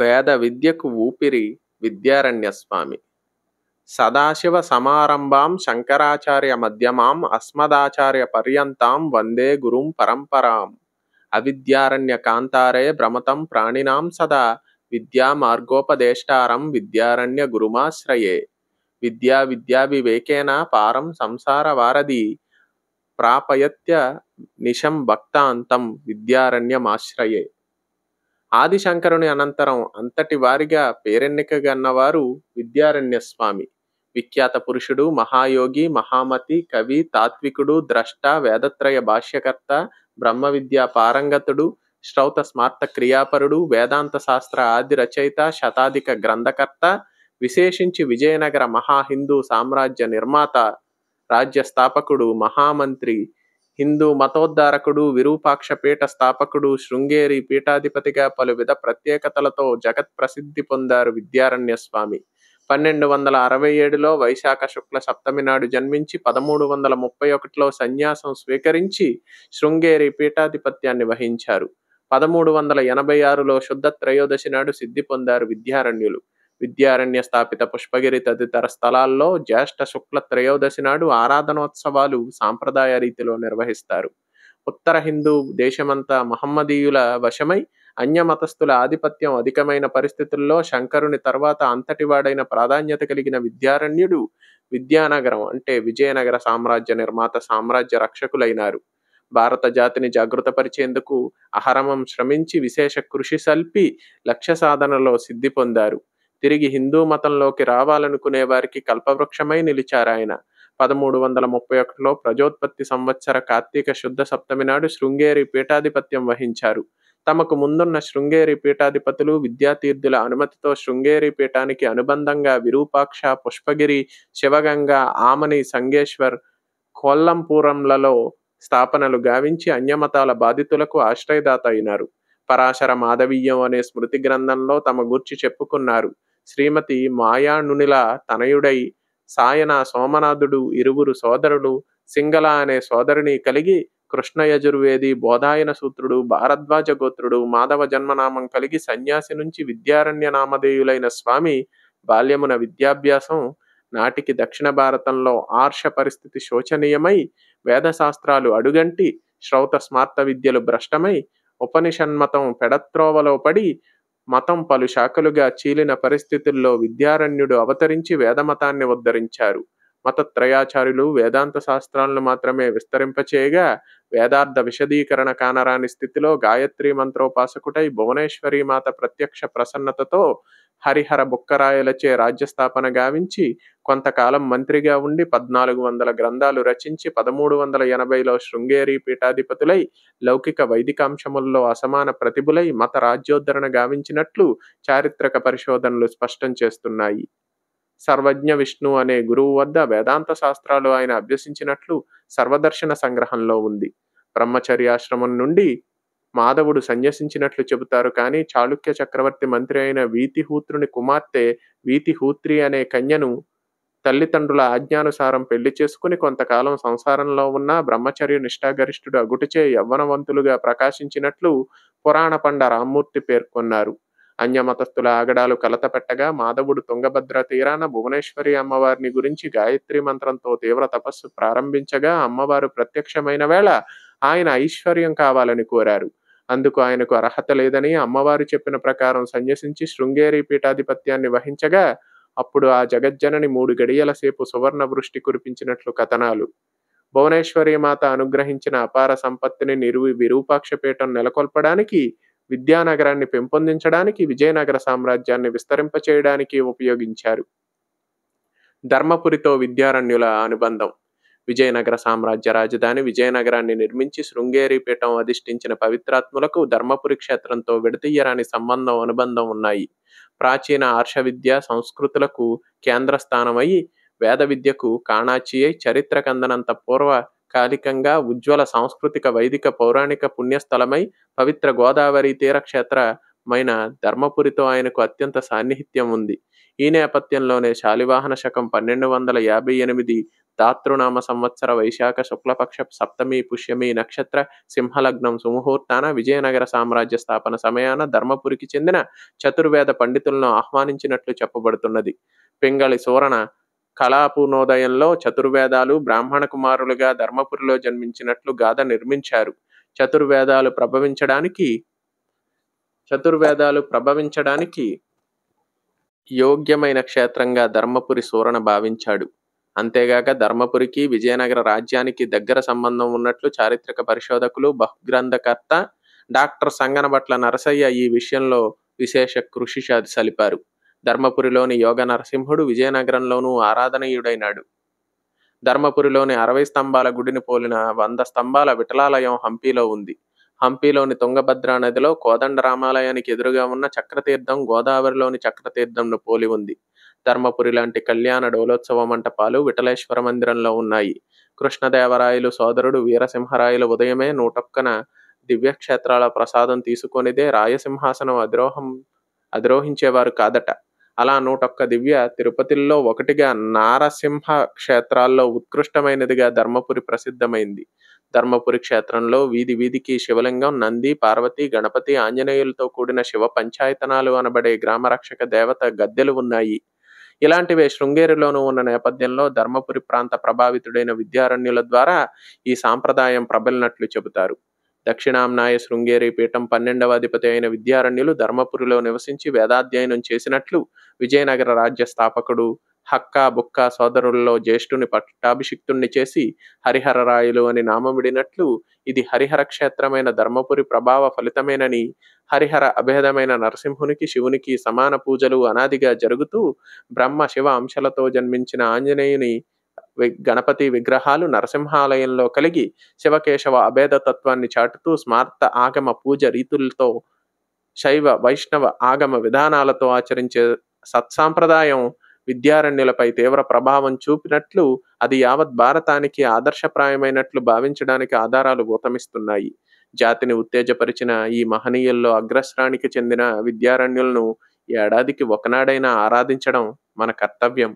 వేద విద్యకు ఊపిరి విద్యారణ్యస్వామి సదాశివ సమారంభాం శంకరాచార్య మధ్యమాం అస్మదాచార్య పర్యంతాం వందే గురుం పరంపరాం అవిద్యారణ్య కాంతారే భ్రమతం ప్రాణినాం సదా విద్యా మార్గోపదేష్టారం విద్యారణ్య గురుమాశ్రయే విద్యా విద్యా వివేకేన పారం సంసార వారధి ప్రాపయత్య నిశం భక్తాంతం విద్యారణ్యమాశ్రయే ఆదిశంకరుని అనంతరం అంతటి వారిగా పేరెన్నిక గన్నవారు స్వామి విఖ్యాత పురుషుడు మహాయోగి మహామతి కవి తాత్వికుడు ద్రష్ట వేదత్రయ భాష్యకర్త బ్రహ్మ విద్యా పారంగతుడు శ్రౌత స్మార్త క్రియాపరుడు వేదాంత శాస్త్ర ఆది రచయిత శతాధిక గ్రంథకర్త విశేషించి విజయనగర మహా హిందూ సామ్రాజ్య నిర్మాత రాజ్య స్థాపకుడు మహామంత్రి హిందూ మతోద్ధారకుడు విరూపాక్ష పీఠ స్థాపకుడు శృంగేరి పీఠాధిపతిగా పలువిధ ప్రత్యేకతలతో జగత్ ప్రసిద్ధి పొందారు విద్యారణ్య స్వామి పన్నెండు వందల అరవై ఏడులో వైశాఖ శుక్ల సప్తమి నాడు జన్మించి పదమూడు వందల ముప్పై ఒకటిలో సన్యాసం స్వీకరించి శృంగేరి పీఠాధిపత్యాన్ని వహించారు పదమూడు వందల ఎనభై ఆరులో శుద్ధ త్రయోదశి నాడు సిద్ధి పొందారు విద్యారణ్యులు విద్యారణ్య స్థాపిత పుష్పగిరి తదితర స్థలాల్లో జ్యేష్ఠ శుక్ల త్రయోదశి నాడు ఆరాధనోత్సవాలు సాంప్రదాయ రీతిలో నిర్వహిస్తారు ఉత్తర హిందూ దేశమంతా మహమ్మదీయుల వశమై అన్యమతస్థుల ఆధిపత్యం అధికమైన పరిస్థితుల్లో శంకరుని తర్వాత అంతటివాడైన ప్రాధాన్యత కలిగిన విద్యారణ్యుడు విద్యానగరం అంటే విజయనగర సామ్రాజ్య నిర్మాత సామ్రాజ్య రక్షకులైనారు భారత జాతిని జాగృతపరిచేందుకు అహరమం శ్రమించి విశేష కృషి సల్పి లక్ష్య సాధనలో సిద్ధి పొందారు తిరిగి హిందూ మతంలోకి రావాలనుకునే వారికి కల్పవృక్షమై నిలిచారాయన పదమూడు వందల ముప్పై ఒకటిలో ప్రజోత్పత్తి సంవత్సర కార్తీక శుద్ధ సప్తమి నాడు శృంగేరి పీఠాధిపత్యం వహించారు తమకు ముందున్న శృంగేరి పీఠాధిపతులు విద్యాతీర్థుల అనుమతితో శృంగేరి పీఠానికి అనుబంధంగా విరూపాక్ష పుష్పగిరి శివగంగ ఆమని సంగేశ్వర్ కొల్లంపురంలలో స్థాపనలు గావించి అన్యమతాల బాధితులకు ఆశ్రయదాత అయినారు పరాశర మాధవీయం అనే స్మృతి గ్రంథంలో తమ గుర్చి చెప్పుకున్నారు శ్రీమతి మాయానునిల తనయుడై సాయన సోమనాథుడు ఇరువురు సోదరుడు సింగళ అనే సోదరుని కలిగి కృష్ణయజుర్వేది బోధాయన సూత్రుడు భారద్వాజ గోత్రుడు మాధవ జన్మనామం కలిగి సన్యాసి నుంచి విద్యారణ్య నామధేయులైన స్వామి బాల్యమున విద్యాభ్యాసం నాటికి దక్షిణ భారతంలో ఆర్ష పరిస్థితి శోచనీయమై వేదశాస్త్రాలు అడుగంటి శ్రౌత స్మార్త విద్యలు భ్రష్టమై ఉపనిషన్మతం పెడత్రోవలో పడి మతం పలు శాఖలుగా చీలిన పరిస్థితుల్లో విద్యారణ్యుడు అవతరించి వేదమతాన్ని ఉద్ధరించారు మతత్రయాచార్యులు వేదాంత శాస్త్రాలను మాత్రమే విస్తరింపచేయగా వేదార్థ విశదీకరణ కానరాని స్థితిలో గాయత్రి మంత్రోపాసకుటై భువనేశ్వరి మాత ప్రత్యక్ష ప్రసన్నతతో హరిహర బుక్కరాయలచే రాజ్యస్థాపన గావించి కొంతకాలం మంత్రిగా ఉండి పద్నాలుగు వందల గ్రంథాలు రచించి పదమూడు వందల ఎనభైలో శృంగేరి పీఠాధిపతులై లౌకిక వైదికాంశముల్లో అసమాన ప్రతిభులై మత రాజ్యోద్ధరణ గావించినట్లు చారిత్రక పరిశోధనలు స్పష్టం చేస్తున్నాయి సర్వజ్ఞ విష్ణు అనే గురువు వద్ద వేదాంత శాస్త్రాలు ఆయన అభ్యసించినట్లు సర్వదర్శన సంగ్రహంలో ఉంది బ్రహ్మచర్యాశ్రమం నుండి మాధవుడు సన్యసించినట్లు చెబుతారు కానీ చాళుక్య చక్రవర్తి మంత్రి అయిన వీతిహూత్రుని కుమార్తె వీతిహూత్రి అనే కన్యను తల్లిదండ్రుల ఆజ్ఞానుసారం పెళ్లి చేసుకుని కొంతకాలం సంసారంలో ఉన్న బ్రహ్మచర్య నిష్ఠాగరిష్ఠుడు అగుటిచే యవ్వనవంతులుగా ప్రకాశించినట్లు పురాణ పండ రామ్మూర్తి పేర్కొన్నారు అన్యమతస్థుల ఆగడాలు కలతపెట్టగా మాధవుడు తుంగభద్ర తీరాన భువనేశ్వరి అమ్మవారిని గురించి గాయత్రి మంత్రంతో తీవ్ర తపస్సు ప్రారంభించగా అమ్మవారు ప్రత్యక్షమైన వేళ ఆయన ఐశ్వర్యం కావాలని కోరారు అందుకు ఆయనకు అర్హత లేదని అమ్మవారు చెప్పిన ప్రకారం సన్యసించి శృంగేరి పీఠాధిపత్యాన్ని వహించగా అప్పుడు ఆ జగజ్జనని మూడు గడియల సేపు సువర్ణ వృష్టి కురిపించినట్లు కథనాలు భువనేశ్వరి మాత అనుగ్రహించిన అపార సంపత్తిని విరూపాక్ష విరూపాక్షపీఠం నెలకొల్పడానికి విద్యానగరాన్ని పెంపొందించడానికి విజయనగర సామ్రాజ్యాన్ని విస్తరింపచేయడానికి ఉపయోగించారు ధర్మపురితో విద్యారణ్యుల అనుబంధం విజయనగర సామ్రాజ్య రాజధాని విజయనగరాన్ని నిర్మించి శృంగేరి పీఠం అధిష్ఠించిన పవిత్రాత్ములకు ధర్మపురి క్షేత్రంతో విడతీయరాని సంబంధం అనుబంధం ఉన్నాయి ప్రాచీన ఆర్ష విద్య సంస్కృతులకు కేంద్ర స్థానమై వేద విద్యకు కాణాచియ్ చరిత్ర కందనంత పూర్వ కాలికంగా ఉజ్వల సాంస్కృతిక వైదిక పౌరాణిక పుణ్యస్థలమై పవిత్ర గోదావరి తీర క్షేత్రమైన ధర్మపురితో ఆయనకు అత్యంత సాన్నిహిత్యం ఉంది ఈ నేపథ్యంలోనే శాలివాహన శకం పన్నెండు వందల యాభై ఎనిమిది దాతృనామ సంవత్సర వైశాఖ శుక్లపక్ష సప్తమి పుష్యమి నక్షత్ర సింహలగ్నం సుముహూర్తాన విజయనగర సామ్రాజ్య స్థాపన సమయాన ధర్మపురికి చెందిన చతుర్వేద పండితులను ఆహ్వానించినట్లు చెప్పబడుతున్నది పింగళి సూరణ కళాపునోదయంలో చతుర్వేదాలు బ్రాహ్మణ కుమారులుగా ధర్మపురిలో జన్మించినట్లు గాథ నిర్మించారు చతుర్వేదాలు ప్రభవించడానికి చతుర్వేదాలు ప్రభవించడానికి యోగ్యమైన క్షేత్రంగా ధర్మపురి సూరణ భావించాడు అంతేగాక ధర్మపురికి విజయనగర రాజ్యానికి దగ్గర సంబంధం ఉన్నట్లు చారిత్రక పరిశోధకులు బహుగ్రంథకర్త డాక్టర్ సంగనబట్ల నరసయ్య ఈ విషయంలో విశేష కృషి సలిపారు ధర్మపురిలోని యోగ నరసింహుడు విజయనగరంలోనూ ఆరాధనీయుడైనాడు ధర్మపురిలోని అరవై స్తంభాల గుడిని పోలిన వంద స్తంభాల విఠలాలయం హంపీలో ఉంది హంపీలోని తుంగభద్రా నదిలో కోదండ రామాలయానికి ఎదురుగా ఉన్న చక్రతీర్థం గోదావరిలోని చక్రతీర్థంను పోలి ఉంది ధర్మపురి లాంటి కళ్యాణ డోలోత్సవ మంటపాలు విఠలేశ్వర మందిరంలో ఉన్నాయి కృష్ణదేవరాయలు సోదరుడు వీరసింహరాయలు ఉదయమే నూటొక్కన దివ్యక్షేత్రాల ప్రసాదం తీసుకొనిదే రాయసింహాసనం అధిరోహం అధిరోహించేవారు కాదట అలా నూటొక్క దివ్య తిరుపతిల్లో ఒకటిగా నారసింహ క్షేత్రాల్లో ఉత్కృష్టమైనదిగా ధర్మపురి ప్రసిద్ధమైంది ధర్మపురి క్షేత్రంలో వీధి వీధికి శివలింగం నంది పార్వతి గణపతి ఆంజనేయులతో కూడిన శివ పంచాయతనాలు అనబడే గ్రామరక్షక దేవత గద్దెలు ఉన్నాయి ఇలాంటివే శృంగేరిలోనూ ఉన్న నేపథ్యంలో ధర్మపురి ప్రాంత ప్రభావితుడైన విద్యారణ్యుల ద్వారా ఈ సాంప్రదాయం ప్రబలినట్లు చెబుతారు దక్షిణాంనాయ శృంగేరి పీఠం పన్నెండవ అధిపతి అయిన విద్యారణ్యులు ధర్మపురిలో నివసించి వేదాధ్యయనం చేసినట్లు విజయనగర రాజ్య స్థాపకుడు హక్కా బుక్క సోదరుల్లో జ్యేష్ఠుని పట్టాభిషిక్తుణ్ణి చేసి రాయులు అని నామమిడినట్లు ఇది హరిహర క్షేత్రమైన ధర్మపురి ప్రభావ ఫలితమేనని హరిహర అభేదమైన నరసింహునికి శివునికి సమాన పూజలు అనాదిగా జరుగుతూ బ్రహ్మ శివ అంశలతో జన్మించిన ఆంజనేయుని గణపతి విగ్రహాలు నరసింహాలయంలో కలిగి శివకేశవ అభేద తత్వాన్ని చాటుతూ స్మార్త ఆగమ పూజ రీతులతో శైవ వైష్ణవ ఆగమ విధానాలతో ఆచరించే సత్సాంప్రదాయం విద్యారణ్యులపై తీవ్ర ప్రభావం చూపినట్లు అది యావత్ భారతానికి ఆదర్శప్రాయమైనట్లు భావించడానికి ఆధారాలు ఊతమిస్తున్నాయి జాతిని ఉత్తేజపరిచిన ఈ మహనీయుల్లో అగ్రస్రానికి చెందిన విద్యారణ్యులను ఏడాదికి ఒకనాడైనా ఆరాధించడం మన కర్తవ్యం